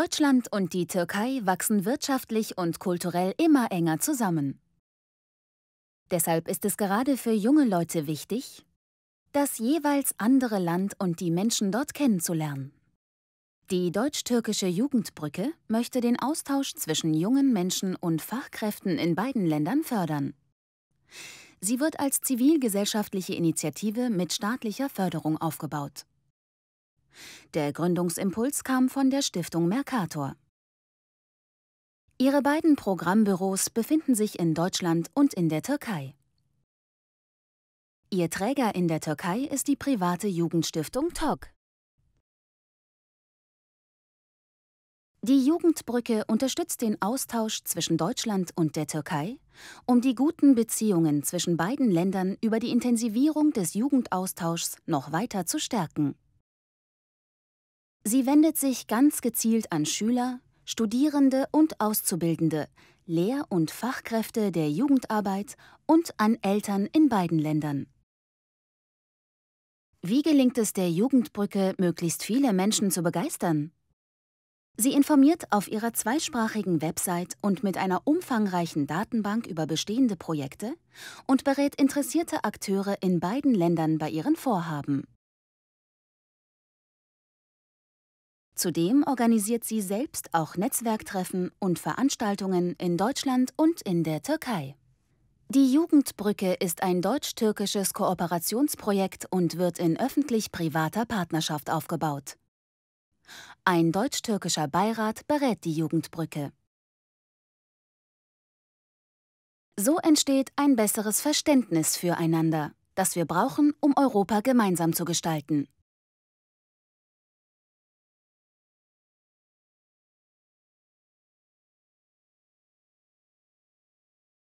Deutschland und die Türkei wachsen wirtschaftlich und kulturell immer enger zusammen. Deshalb ist es gerade für junge Leute wichtig, das jeweils andere Land und die Menschen dort kennenzulernen. Die deutsch-türkische Jugendbrücke möchte den Austausch zwischen jungen Menschen und Fachkräften in beiden Ländern fördern. Sie wird als zivilgesellschaftliche Initiative mit staatlicher Förderung aufgebaut. Der Gründungsimpuls kam von der Stiftung Mercator. Ihre beiden Programmbüros befinden sich in Deutschland und in der Türkei. Ihr Träger in der Türkei ist die private Jugendstiftung TOG. Die Jugendbrücke unterstützt den Austausch zwischen Deutschland und der Türkei, um die guten Beziehungen zwischen beiden Ländern über die Intensivierung des Jugendaustauschs noch weiter zu stärken. Sie wendet sich ganz gezielt an Schüler, Studierende und Auszubildende, Lehr- und Fachkräfte der Jugendarbeit und an Eltern in beiden Ländern. Wie gelingt es der Jugendbrücke, möglichst viele Menschen zu begeistern? Sie informiert auf ihrer zweisprachigen Website und mit einer umfangreichen Datenbank über bestehende Projekte und berät interessierte Akteure in beiden Ländern bei ihren Vorhaben. Zudem organisiert sie selbst auch Netzwerktreffen und Veranstaltungen in Deutschland und in der Türkei. Die Jugendbrücke ist ein deutsch-türkisches Kooperationsprojekt und wird in öffentlich-privater Partnerschaft aufgebaut. Ein deutsch-türkischer Beirat berät die Jugendbrücke. So entsteht ein besseres Verständnis füreinander, das wir brauchen, um Europa gemeinsam zu gestalten.